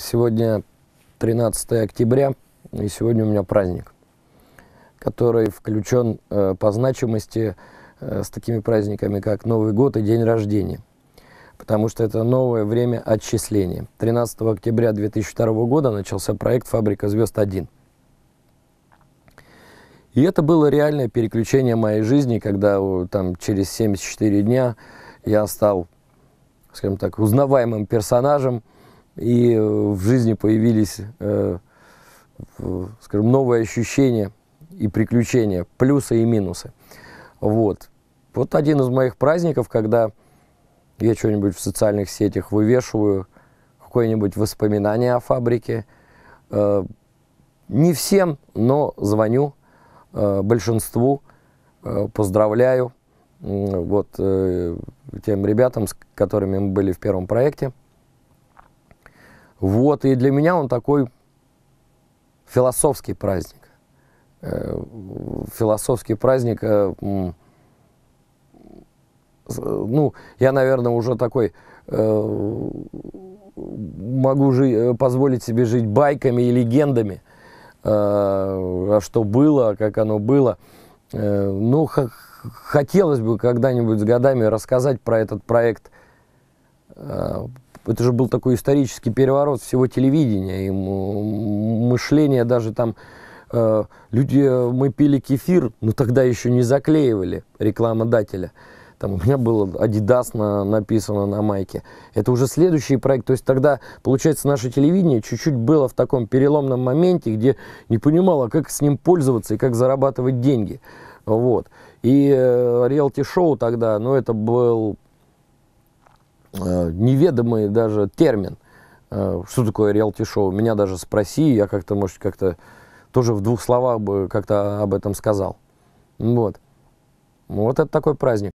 Сегодня 13 октября, и сегодня у меня праздник, который включен э, по значимости э, с такими праздниками, как Новый год и день рождения, потому что это новое время отчисления. 13 октября 2002 года начался проект «Фабрика звезд-1». И это было реальное переключение моей жизни, когда там, через 74 дня я стал, скажем так, узнаваемым персонажем – и э, в жизни появились, э, скажем, новые ощущения и приключения, плюсы и минусы. Вот. Вот один из моих праздников, когда я что-нибудь в социальных сетях вывешиваю, какое-нибудь воспоминание о фабрике. Э, не всем, но звоню большинству, поздравляю вот тем ребятам, с которыми мы были в первом проекте. Вот, и для меня он такой философский праздник. Э, философский праздник, э, э, ну, я, наверное, уже такой могу жи позволить себе жить байками и легендами, а что было, как оно было. Ну, хотелось бы когда-нибудь с годами рассказать про этот проект это же был такой исторический переворот всего телевидения и мышления даже там э, люди, мы пили кефир, но тогда еще не заклеивали рекламодателя. Там у меня было Adidas на, написано на майке. Это уже следующий проект. То есть тогда, получается, наше телевидение чуть-чуть было в таком переломном моменте, где не понимало, как с ним пользоваться и как зарабатывать деньги. Вот. И э, реалити-шоу тогда, ну, это был Э, неведомый даже термин, э, что такое реалити-шоу. Меня даже спроси, я как-то, может, как-то тоже в двух словах бы как-то об этом сказал. Вот. Вот это такой праздник.